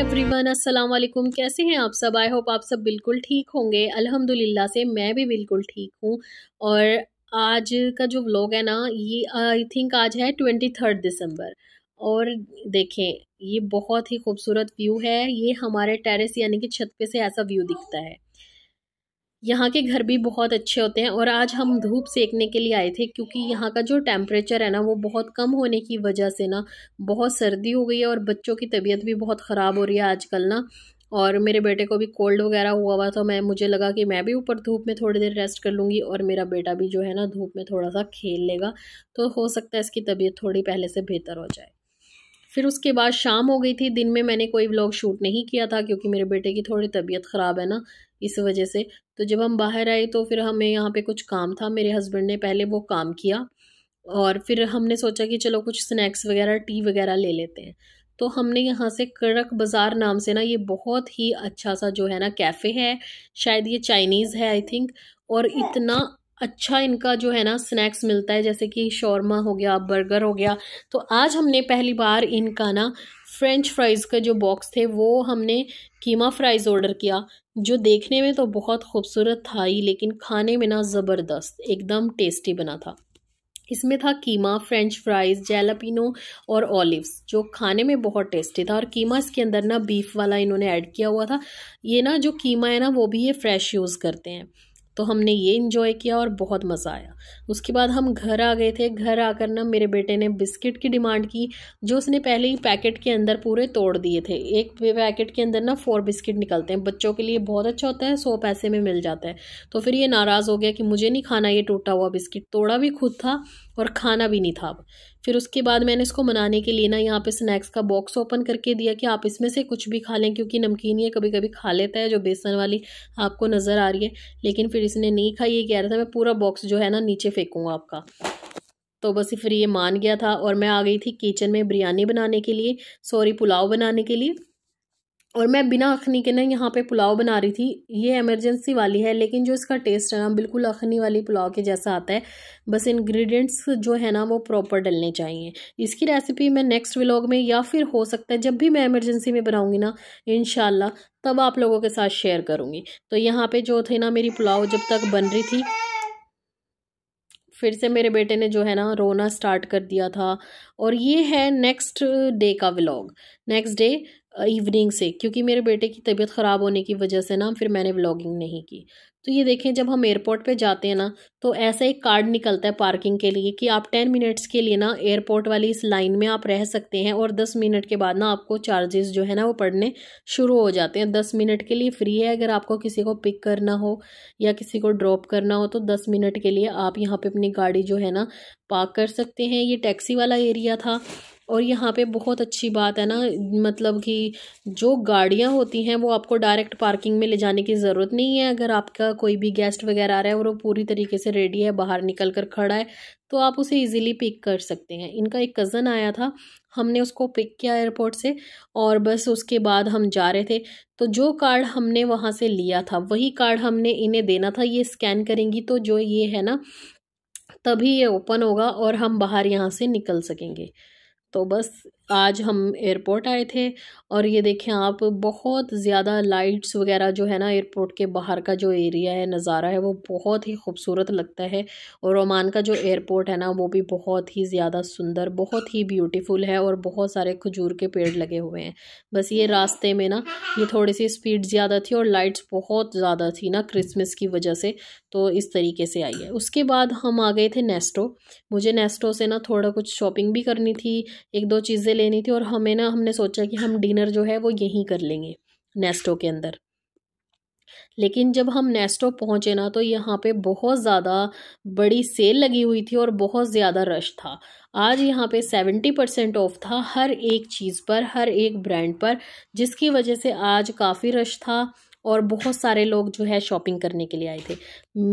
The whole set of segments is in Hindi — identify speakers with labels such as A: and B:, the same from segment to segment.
A: एवरीवन अस्सलाम वालेकुम कैसे हैं आप सब आई होप आप सब बिल्कुल ठीक होंगे अल्हम्दुलिल्लाह से मैं भी बिल्कुल ठीक हूँ और आज का जो व्लॉग है ना ये आई थिंक आज है ट्वेंटी थर्ड दिसंबर और देखें ये बहुत ही खूबसूरत व्यू है ये हमारे टेरेस यानी कि छत पे से ऐसा व्यू दिखता है यहाँ के घर भी बहुत अच्छे होते हैं और आज हम धूप सेकने के लिए आए थे क्योंकि यहाँ का जो टेम्परेचर है ना वो बहुत कम होने की वजह से ना बहुत सर्दी हो गई है और बच्चों की तबीयत भी बहुत ख़राब हो रही है आजकल ना और मेरे बेटे को भी कोल्ड वगैरह हुआ हुआ तो मैं मुझे लगा कि मैं भी ऊपर धूप में थोड़ी देर रेस्ट कर लूँगी और मेरा बेटा भी जो है ना धूप में थोड़ा सा खेल लेगा तो हो सकता है इसकी तबीयत थोड़ी पहले से बेहतर हो जाए फिर उसके बाद शाम हो गई थी दिन में मैंने कोई व्लॉग शूट नहीं किया था क्योंकि मेरे बेटे की थोड़ी तबीयत ख़राब है ना इस वजह से तो जब हम बाहर आए तो फिर हमें यहाँ पे कुछ काम था मेरे हस्बैंड ने पहले वो काम किया और फिर हमने सोचा कि चलो कुछ स्नैक्स वगैरह टी वगैरह ले लेते हैं तो हमने यहाँ से कड़क बाज़ार नाम से ना ये बहुत ही अच्छा सा जो है ना कैफ़े है शायद ये चाइनीज़ है आई थिंक और इतना अच्छा इनका जो है ना स्नैक्स मिलता है जैसे कि शौरमा हो गया बर्गर हो गया तो आज हमने पहली बार इनका ना फ्रेंच फ्राइज़ का जो बॉक्स थे वो हमने कीमा फ्राइज़ ऑर्डर किया जो देखने में तो बहुत खूबसूरत था ही लेकिन खाने में ना ज़बरदस्त एकदम टेस्टी बना था इसमें था कीमा फ्रेंच फ्राइज़ जेलापिनो और ऑलिव्स जो खाने में बहुत टेस्टी था और कीमा इसके अंदर ना बीफ वाला इन्होंने ऐड किया हुआ था ये ना जो कीमा है ना वो भी ये फ्रेश यूज़ करते हैं तो हमने ये इन्जॉय किया और बहुत मज़ा आया उसके बाद हम घर आ गए थे घर आकर ना मेरे बेटे ने बिस्किट की डिमांड की जो उसने पहले ही पैकेट के अंदर पूरे तोड़ दिए थे एक पैकेट के अंदर ना फोर बिस्किट निकलते हैं बच्चों के लिए बहुत अच्छा होता है सौ पैसे में मिल जाता है तो फिर ये नाराज़ हो गया कि मुझे नहीं खाना ये टूटा हुआ बिस्किट तोड़ा भी खुद था और खाना भी नहीं था अब फिर उसके बाद मैंने इसको मनाने के लिए ना यहाँ पे स्नैक्स का बॉक्स ओपन करके दिया कि आप इसमें से कुछ भी खा लें क्योंकि नमकीन ये कभी कभी खा लेता है जो बेसन वाली आपको नज़र आ रही है लेकिन फिर इसने नहीं खाई ये कह रहा था मैं पूरा बॉक्स जो है ना नीचे फेंकूँगा आपका तो बस फिर ये मान गया था और मैं आ गई थी किचन में बिरयानी बनाने के लिए सॉरी पुलाव बनाने के लिए और मैं बिना अखनी के ना यहाँ पे पुलाव बना रही थी ये एमरजेंसी वाली है लेकिन जो इसका टेस्ट है ना बिल्कुल अखनी वाली पुलाव के जैसा आता है बस इंग्रेडिएंट्स जो है ना वो प्रॉपर डलने चाहिए इसकी रेसिपी मैं नेक्स्ट व्लॉग में या फिर हो सकता है जब भी मैं एमरजेंसी में बनाऊँगी ना इन तब आप लोगों के साथ शेयर करूँगी तो यहाँ पर जो थे ना मेरी पुलाव जब तक बन रही थी फिर से मेरे बेटे ने जो है ना रोना स्टार्ट कर दिया था और ये है नेक्स्ट डे का व्लॉग नेक्स्ट डे इवनिंग से क्योंकि मेरे बेटे की तबीयत ख़राब होने की वजह से ना फिर मैंने व्लॉगिंग नहीं की तो ये देखें जब हम एयरपोर्ट पे जाते हैं ना तो ऐसा एक कार्ड निकलता है पार्किंग के लिए कि आप टेन मिनट्स के लिए ना एयरपोर्ट वाली इस लाइन में आप रह सकते हैं और दस मिनट के बाद ना आपको चार्जेस जो है ना वो पड़ने शुरू हो जाते हैं दस मिनट के लिए फ्री है अगर आपको किसी को पिक करना हो या किसी को ड्रॉप करना हो तो दस मिनट के लिए आप यहाँ पर अपनी गाड़ी जो है ना पार्क कर सकते हैं ये टैक्सी वाला एरिया था और यहाँ पे बहुत अच्छी बात है ना मतलब कि जो गाड़ियाँ होती हैं वो आपको डायरेक्ट पार्किंग में ले जाने की ज़रूरत नहीं है अगर आपका कोई भी गेस्ट वगैरह आ रहा है और वो पूरी तरीके से रेडी है बाहर निकल कर खड़ा है तो आप उसे इजीली पिक कर सकते हैं इनका एक कज़न आया था हमने उसको पिक किया एयरपोर्ट से और बस उसके बाद हम जा रहे थे तो जो कार्ड हमने वहाँ से लिया था वही कार्ड हमने इन्हें देना था ये स्कैन करेंगी तो जो ये है ना तभी ये ओपन होगा और हम बाहर यहाँ से निकल सकेंगे तो बस आज हम एयरपोर्ट आए थे और ये देखें आप बहुत ज़्यादा लाइट्स वगैरह जो है ना एयरपोर्ट के बाहर का जो एरिया है नज़ारा है वो बहुत ही खूबसूरत लगता है और ओमान का जो एयरपोर्ट है ना वो भी बहुत ही ज़्यादा सुंदर बहुत ही ब्यूटीफुल है और बहुत सारे खजूर के पेड़ लगे हुए हैं बस ये रास्ते में ना ये थोड़ी सी स्पीड ज़्यादा थी और लाइट्स बहुत ज़्यादा थी ना क्रिसमस की वजह से तो इस तरीके से आई है उसके बाद हम आ गए थे नेस्टो मुझे नेस्टो से ना थोड़ा कुछ शॉपिंग भी करनी थी एक दो चीज़ें लेनी थी और हमें ना हमने सोचा कि हम डिनर जो है वो यहीं कर लेंगे नेस्टो के अंदर लेकिन जब हम नेस्टो पहुंचे ना तो यहाँ पे बहुत ज़्यादा बड़ी सेल लगी हुई थी और बहुत ज़्यादा रश था आज यहाँ पे सेवेंटी परसेंट ऑफ था हर एक चीज़ पर हर एक ब्रांड पर जिसकी वजह से आज काफ़ी रश था और बहुत सारे लोग जो है शॉपिंग करने के लिए आए थे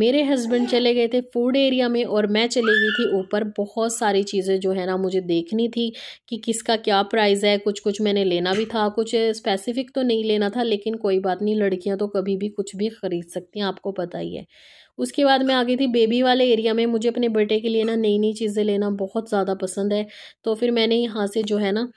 A: मेरे हस्बैंड चले गए थे फूड एरिया में और मैं चली गई थी ऊपर बहुत सारी चीज़ें जो है ना मुझे देखनी थी कि किसका क्या प्राइस है कुछ कुछ मैंने लेना भी था कुछ स्पेसिफिक तो नहीं लेना था लेकिन कोई बात नहीं लड़कियाँ तो कभी भी कुछ भी ख़रीद सकती हैं आपको पता ही है उसके बाद मैं आ गई थी बेबी वाले एरिया में मुझे अपने बेटे के लिए ना नई नई चीज़ें लेना बहुत ज़्यादा पसंद है तो फिर मैंने यहाँ से जो है ना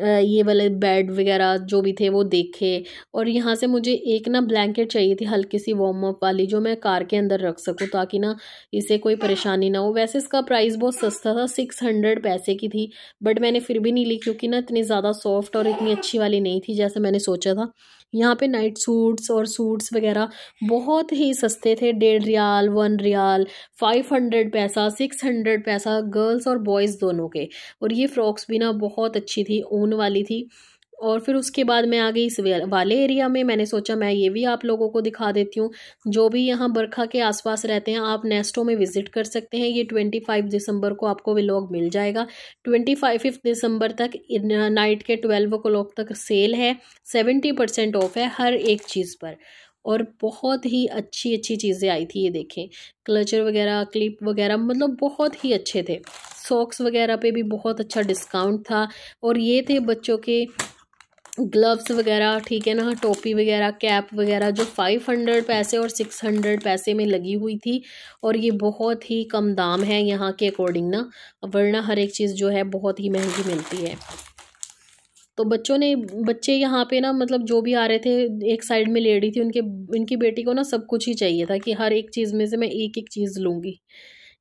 A: ये वाले बेड वगैरह जो भी थे वो देखे और यहाँ से मुझे एक ना ब्लैंकेट चाहिए थी हल्की सी वार्म अप वाली जो मैं कार के अंदर रख सकूँ ताकि ना इसे कोई परेशानी ना हो वैसे इसका प्राइस बहुत सस्ता था सिक्स हंड्रेड पैसे की थी बट मैंने फिर भी नहीं ली क्योंकि ना इतनी ज़्यादा सॉफ्ट और इतनी अच्छी वाली नहीं थी जैसे मैंने सोचा था यहाँ पे नाइट सूट्स और सूट्स वगैरह बहुत ही सस्ते थे डेढ़ riyal one riyal five hundred पैसा सिक्स हंड्रेड पैसा गर्ल्स और बॉयज़ दोनों के और ये फ्रॉक्स भी ना बहुत अच्छी थी ऊन वाली थी और फिर उसके बाद मैं आ गई इस वाले एरिया में मैंने सोचा मैं ये भी आप लोगों को दिखा देती हूँ जो भी यहाँ बरखा के आसपास रहते हैं आप नेस्टो में विज़िट कर सकते हैं ये ट्वेंटी फाइव दिसंबर को आपको व्लॉग मिल जाएगा ट्वेंटी फाइव फिफ्थ दिसंबर तक नाइट के ट्वेल्व ओ तक सेल है सेवेंटी परसेंट ऑफ है हर एक चीज़ पर और बहुत ही अच्छी अच्छी चीज़ें आई थी ये देखें क्लचर वगैरह क्लिप वगैरह मतलब बहुत ही अच्छे थे सॉक्स वगैरह पे भी बहुत अच्छा डिस्काउंट था और ये थे बच्चों के ग्लव्स वगैरह ठीक है ना टोपी वगैरह कैप वगैरह जो फाइव हंड्रेड पैसे और सिक्स हंड्रेड पैसे में लगी हुई थी और ये बहुत ही कम दाम है यहाँ के अकॉर्डिंग ना वरना हर एक चीज़ जो है बहुत ही महंगी मिलती है तो बच्चों ने बच्चे यहाँ पे ना मतलब जो भी आ रहे थे एक साइड में लेडी थी उनके उनकी बेटी को ना सब कुछ ही चाहिए था कि हर एक चीज़ में से मैं एक एक चीज़ लूँगी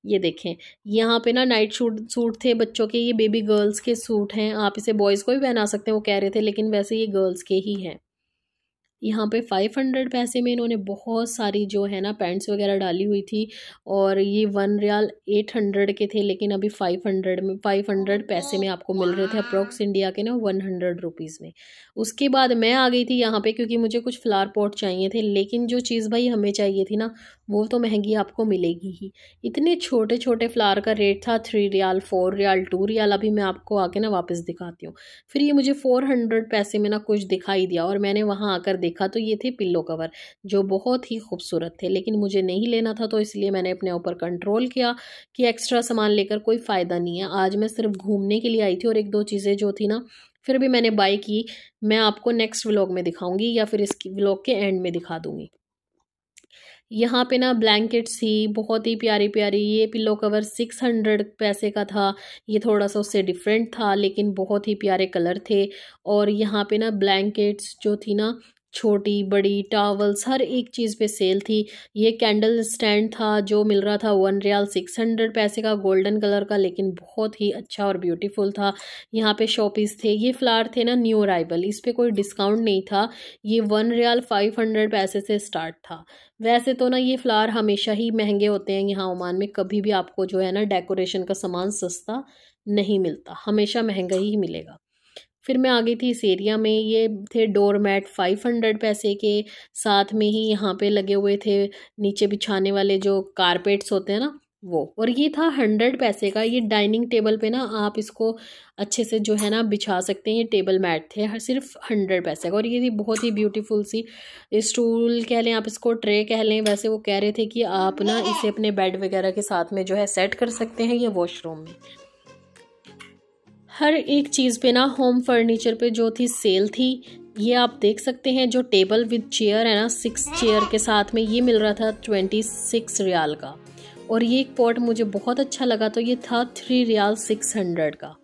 A: ये देखें यहाँ पे ना नाइट शूट सूट थे बच्चों के ये बेबी गर्ल्स के सूट हैं आप इसे बॉयज़ को भी पहना सकते हैं वो कह रहे थे लेकिन वैसे ये गर्ल्स के ही हैं यहाँ पे फाइव हंड्रेड पैसे में इन्होंने बहुत सारी जो है ना पैंट्स वगैरह डाली हुई थी और ये वन रियाल एट हंड्रेड के थे लेकिन अभी फाइव हंड्रेड में फाइव हंड्रेड पैसे में आपको मिल रहे थे अप्रोक्स इंडिया के ना वन हंड्रेड रुपीज़ में उसके बाद मैं आ गई थी यहाँ पे क्योंकि मुझे कुछ फ्लावर पॉट चाहिए थे लेकिन जो चीज़ भाई हमें चाहिए थी ना वो तो महंगी आपको मिलेगी ही इतने छोटे छोटे फ्लावर का रेट था three riyal four riyal two riyal अभी मैं आपको आके ना वापस दिखाती हूँ फिर ये मुझे फोर हंड्रेड पैसे में ना कुछ दिखाई दिया और मैंने वहाँ आकर देखा तो ये थे पिल्लो कवर जो बहुत ही खूबसूरत थे लेकिन मुझे नहीं लेना था तो इसलिए मैंने अपने ऊपर कंट्रोल किया कि एक्स्ट्रा सामान लेकर कोई फ़ायदा नहीं है आज मैं सिर्फ घूमने के लिए आई थी और एक दो चीज़ें जो थी ना फिर भी मैंने बाई की मैं आपको नेक्स्ट व्लॉग में दिखाऊंगी या फिर इस व्लॉग के एंड में दिखा दूंगी यहाँ पे ना ब्लैंकेट्स थी बहुत ही प्यारी प्यारी ये पिलो कवर सिक्स हंड्रेड पैसे का था ये थोड़ा सा उससे डिफरेंट था लेकिन बहुत ही प्यारे कलर थे और यहाँ पे ना ब्लैंकेट्स जो थी ना छोटी बड़ी टावल्स हर एक चीज़ पे सेल थी ये कैंडल स्टैंड था जो मिल रहा था वन रियाल सिक्स हंड्रेड पैसे का गोल्डन कलर का लेकिन बहुत ही अच्छा और ब्यूटीफुल था यहाँ पे शॉपीस थे ये फ्लावर थे ना न्यू अराइवल इस पर कोई डिस्काउंट नहीं था ये वन रियाल फाइव हंड्रेड पैसे से स्टार्ट था वैसे तो ना ये फ्लावर हमेशा ही महंगे होते हैं यहाँ ओमान में कभी भी आपको जो है ना डेकोरेशन का सामान सस्ता नहीं मिलता हमेशा महंगा ही मिलेगा फिर मैं आ गई थी इस एरिया में ये थे डोर मैट फाइव हंड्रेड पैसे के साथ में ही यहाँ पे लगे हुए थे नीचे बिछाने वाले जो कारपेट्स होते हैं ना वो और ये था हंड्रेड पैसे का ये डाइनिंग टेबल पे ना आप इसको अच्छे से जो है ना बिछा सकते हैं ये टेबल मैट थे हर सिर्फ हंड्रेड पैसे का और ये थी बहुत ही ब्यूटीफुल सी स्टूल कह लें आप इसको ट्रे कह लें वैसे वो कह रहे थे कि आप ना इसे अपने बेड वगैरह के साथ में जो है सेट कर सकते हैं ये वॉशरूम में हर एक चीज़ पे ना होम फर्नीचर पे जो थी सेल थी ये आप देख सकते हैं जो टेबल विद चेयर है ना सिक्स चेयर के साथ में ये मिल रहा था ट्वेंटी सिक्स रियाल का और ये एक पॉट मुझे बहुत अच्छा लगा तो ये था थ्री रियाल सिक्स हंड्रेड का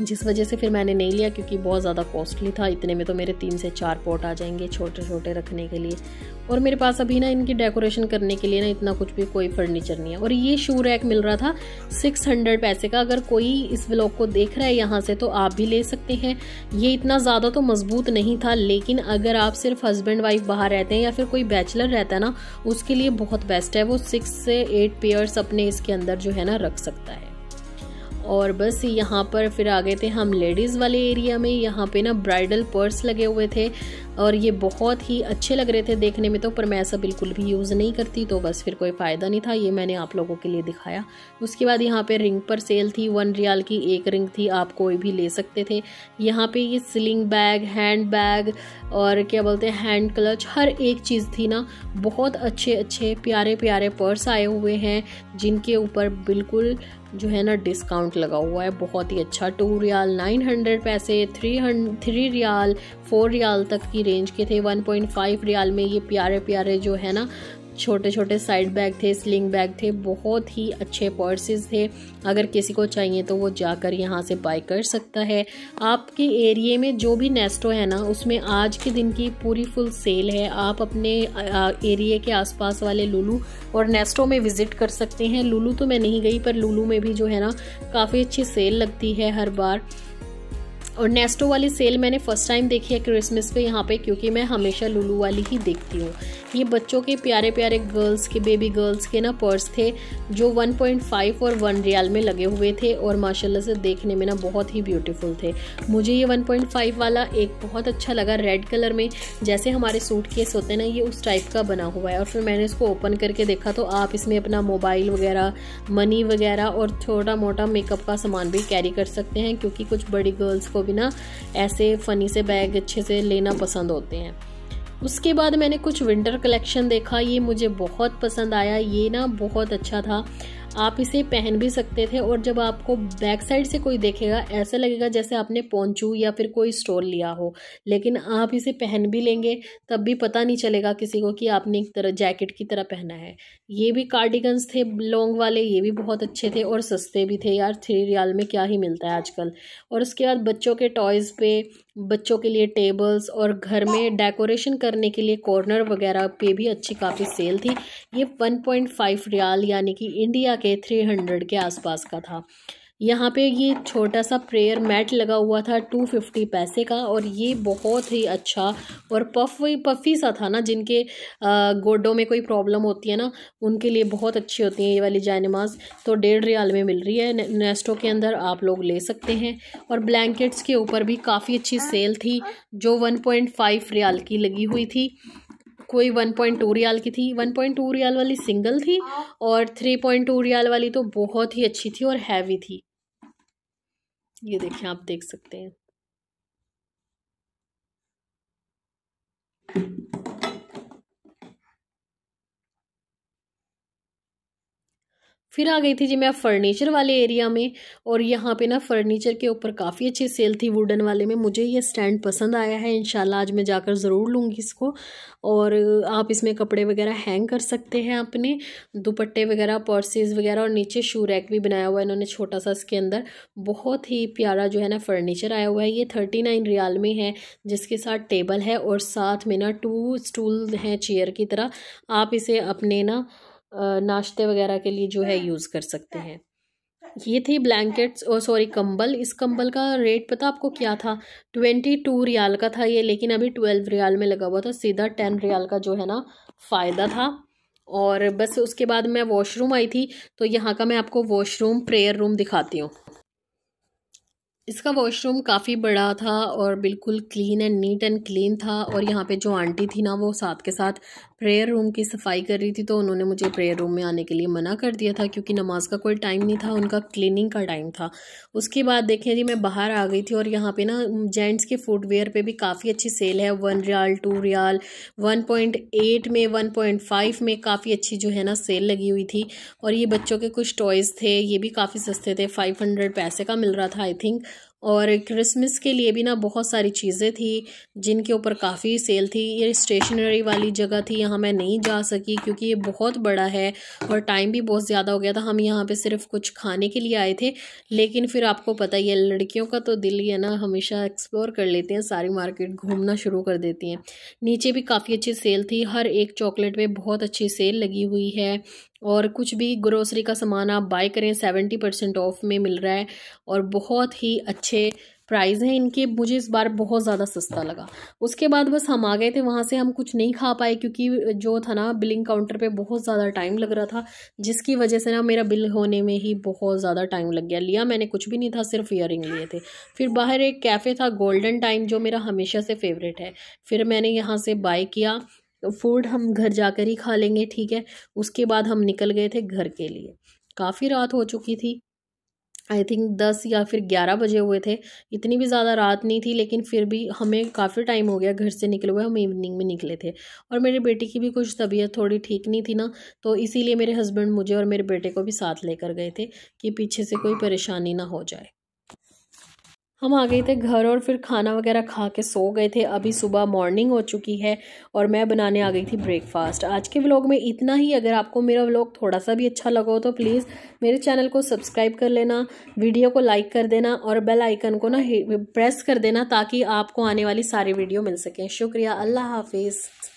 A: जिस वजह से फिर मैंने नहीं लिया क्योंकि बहुत ज़्यादा कॉस्टली था इतने में तो मेरे तीन से चार पॉट आ जाएंगे छोटे छोटे रखने के लिए और मेरे पास अभी ना इनकी डेकोरेशन करने के लिए ना इतना कुछ भी कोई फर्नीचर नहीं है और ये शू रैक मिल रहा था 600 पैसे का अगर कोई इस ब्लॉग को देख रहा है यहाँ से तो आप भी ले सकते हैं ये इतना ज़्यादा तो मजबूत नहीं था लेकिन अगर आप सिर्फ हस्बैंड वाइफ बाहर रहते हैं या फिर कोई बैचलर रहता है ना उसके लिए बहुत बेस्ट है वो सिक्स से एट पेयर्स अपने इसके अंदर जो है ना रख सकता है और बस यहाँ पर फिर आ गए थे हम लेडीज़ वाले एरिया में यहाँ पे ना ब्राइडल पर्स लगे हुए थे और ये बहुत ही अच्छे लग रहे थे देखने में तो पर मैं ऐसा बिल्कुल भी यूज़ नहीं करती तो बस फिर कोई फ़ायदा नहीं था ये मैंने आप लोगों के लिए दिखाया उसके बाद यहाँ पे रिंग पर सेल थी वन रियाल की एक रिंग थी आप कोई भी ले सकते थे यहाँ पे ये सिलिंग बैग हैंड बैग और क्या बोलते हैं हैंड क्लच हर एक चीज़ थी ना बहुत अच्छे अच्छे प्यारे प्यारे पर्स आए हुए हैं जिनके ऊपर बिल्कुल जो है ना डिस्काउंट लगा हुआ है बहुत ही अच्छा टू रियाल नाइन हंड्रेड पैसे three hundred three riyal four riyal तक की की रेंज के थे 1.5 रियाल में ये प्यारे प्यारे जो है ना छोटे छोटे साइड बैग थे स्लिंग बैग थे बहुत ही अच्छे पर्सेस थे अगर किसी को चाहिए तो वो जाकर यहाँ से बाय कर सकता है आपके एरिए में जो भी नेस्टो है ना उसमें आज के दिन की पूरी फुल सेल है आप अपने एरिए के आसपास वाले लुलू और नेस्टो में विज़िट कर सकते हैं लुलू तो मैं नहीं गई पर लुलू में भी जो है ना काफ़ी अच्छी सेल लगती है हर बार और नेस्टो वाली सेल मैंने फर्स्ट टाइम देखी है क्रिसमस पे यहाँ पे क्योंकि मैं हमेशा लुलू वाली ही देखती हूँ ये बच्चों के प्यारे प्यारे गर्ल्स के बेबी गर्ल्स के ना पर्स थे जो 1.5 और 1 रियाल में लगे हुए थे और माशाल्लाह से देखने में ना बहुत ही ब्यूटीफुल थे मुझे ये 1.5 वाला एक बहुत अच्छा लगा रेड कलर में जैसे हमारे सूट केस होते हैं ना ये उस टाइप का बना हुआ है और फिर मैंने इसको ओपन करके देखा तो आप इसमें अपना मोबाइल वगैरह मनी वगैरह और छोटा मोटा मेकअप का सामान भी कैरी कर सकते हैं क्योंकि कुछ बड़ी गर्ल्स को भी ना ऐसे फ़नी से बैग अच्छे से लेना पसंद होते हैं उसके बाद मैंने कुछ विंटर कलेक्शन देखा ये मुझे बहुत पसंद आया ये ना बहुत अच्छा था आप इसे पहन भी सकते थे और जब आपको बैक साइड से कोई देखेगा ऐसा लगेगा जैसे आपने पोंचू या फिर कोई स्टोल लिया हो लेकिन आप इसे पहन भी लेंगे तब भी पता नहीं चलेगा किसी को कि आपने एक तरह जैकेट की तरह पहना है ये भी कार्डिगन्स थे लॉन्ग वाले ये भी बहुत अच्छे थे और सस्ते भी थे यार थ्री रियाल में क्या ही मिलता है आजकल और उसके बाद बच्चों के टॉयज़ पे बच्चों के लिए टेबल्स और घर में डेकोरेशन करने के लिए कॉर्नर वगैरह पे भी अच्छी काफ़ी सेल थी ये 1.5 रियाल यानी कि इंडिया के 300 के आसपास का था यहाँ पे ये छोटा सा प्रेयर मैट लगा हुआ था टू फिफ्टी पैसे का और ये बहुत ही अच्छा और पफ पफी सा था ना जिनके गोडों में कोई प्रॉब्लम होती है ना उनके लिए बहुत अच्छी होती है ये वाली जानमाज तो डेढ़ रियाल में मिल रही है नेस्टो के अंदर आप लोग ले सकते हैं और ब्लैंकेट्स के ऊपर भी काफ़ी अच्छी सेल थी जो वन पॉइंट फाइव रियाल की लगी हुई थी कोई वन पॉइंट टू रियाल की थी वन पॉइंट टू रियाल वाली सिंगल थी और थ्री पॉइंट टू रियाल वाली तो बहुत ही अच्छी थी और हैवी थी ये देखिए आप देख सकते हैं फिर आ गई थी जी मैं फर्नीचर वाले एरिया में और यहाँ पे ना फर्नीचर के ऊपर काफ़ी अच्छी सेल थी वुडन वाले में मुझे ये स्टैंड पसंद आया है इन आज मैं जाकर ज़रूर लूँगी इसको और आप इसमें कपड़े वगैरह हैंग कर सकते हैं अपने दुपट्टे वगैरह पर्सेज वगैरह और नीचे शू रैक भी बनाया हुआ है इन्होंने छोटा सा इसके अंदर बहुत ही प्यारा जो है ना फर्नीचर आया हुआ है ये थर्टी नाइन रियाल में है जिसके साथ टेबल है और साथ में ना टू स्टूल हैं चेयर की तरह आप इसे अपने ना नाश्ते वगैरह के लिए जो है यूज़ हाँ। कर सकते हाँ। हैं ये थी ब्लैंकेट्स और सॉरी कंबल इस कंबल का रेट पता आपको क्या था ट्वेंटी टू रियाल का था ये लेकिन अभी ट्वेल्व रियाल में लगा हुआ था सीधा टेन रियाल का जो है ना फ़ायदा था और बस उसके बाद मैं वॉशरूम आई थी तो यहाँ का मैं आपको वॉशरूम प्रेयर रूम दिखाती हूँ इसका वॉशरूम काफ़ी बड़ा था और बिल्कुल clean and neat and clean था और यहाँ पे जो आंटी थी ना वो साथ के साथ प्रेयर रूम की सफाई कर रही थी तो उन्होंने मुझे प्रेयर रूम में आने के लिए मना कर दिया था क्योंकि नमाज का कोई टाइम नहीं था उनका क्लीनिंग का टाइम था उसके बाद देखें जी मैं बाहर आ गई थी और यहाँ पे ना जेंट्स के फुटवेयर पे भी काफ़ी अच्छी सेल है one riyal two riyal one point eight में वन पॉइंट फाइव में काफ़ी अच्छी जो है ना सेल लगी हुई थी और ये बच्चों के कुछ टॉयज़ थे ये भी काफ़ी सस्ते थे फाइव हंड्रेड पैसे का मिल रहा था आई थिंक और क्रिसमस के लिए भी ना बहुत सारी चीज़ें थी जिनके ऊपर काफ़ी सेल थी ये स्टेशनरी वाली जगह थी यहाँ मैं नहीं जा सकी क्योंकि ये बहुत बड़ा है और टाइम भी बहुत ज़्यादा हो गया था हम यहाँ पे सिर्फ कुछ खाने के लिए आए थे लेकिन फिर आपको पता ही है लड़कियों का तो दिल है ना हमेशा एक्सप्लोर कर लेते हैं सारी मार्केट घूमना शुरू कर देती हैं नीचे भी काफ़ी अच्छी सेल थी हर एक चॉकलेट में बहुत अच्छी सेल लगी हुई है और कुछ भी ग्रोसरी का सामान आप बाय करें सेवेंटी परसेंट ऑफ में मिल रहा है और बहुत ही अच्छे प्राइस हैं इनके मुझे इस बार बहुत ज़्यादा सस्ता लगा उसके बाद बस हम आ गए थे वहाँ से हम कुछ नहीं खा पाए क्योंकि जो था ना बिलिंग काउंटर पे बहुत ज़्यादा टाइम लग रहा था जिसकी वजह से ना मेरा बिल होने में ही बहुत ज़्यादा टाइम लग गया लिया मैंने कुछ भी नहीं था सिर्फ ईयर लिए थे फिर बाहर एक कैफ़े था गोल्डन टाइम जो मेरा हमेशा से फेवरेट है फिर मैंने यहाँ से बाय किया फूड हम घर जाकर ही खा लेंगे ठीक है उसके बाद हम निकल गए थे घर के लिए काफ़ी रात हो चुकी थी आई थिंक दस या फिर ग्यारह बजे हुए थे इतनी भी ज़्यादा रात नहीं थी लेकिन फिर भी हमें काफ़ी टाइम हो गया घर से निकले हुए हम इवनिंग में निकले थे और मेरे बेटे की भी कुछ तबीयत थोड़ी ठीक नहीं थी ना तो इसीलिए मेरे हस्बैंड मुझे और मेरे बेटे को भी साथ लेकर गए थे कि पीछे से कोई हाँ। परेशानी ना हो जाए हम आ गए थे घर और फिर खाना वगैरह खा के सो गए थे अभी सुबह मॉर्निंग हो चुकी है और मैं बनाने आ गई थी ब्रेकफास्ट आज के व्लॉग में इतना ही अगर आपको मेरा व्लॉग थोड़ा सा भी अच्छा लगा हो तो प्लीज़ मेरे चैनल को सब्सक्राइब कर लेना वीडियो को लाइक कर देना और बेल आइकन को ना प्रेस कर देना ताकि आपको आने वाली सारी वीडियो मिल सकें शुक्रिया अल्लाह हाफिज़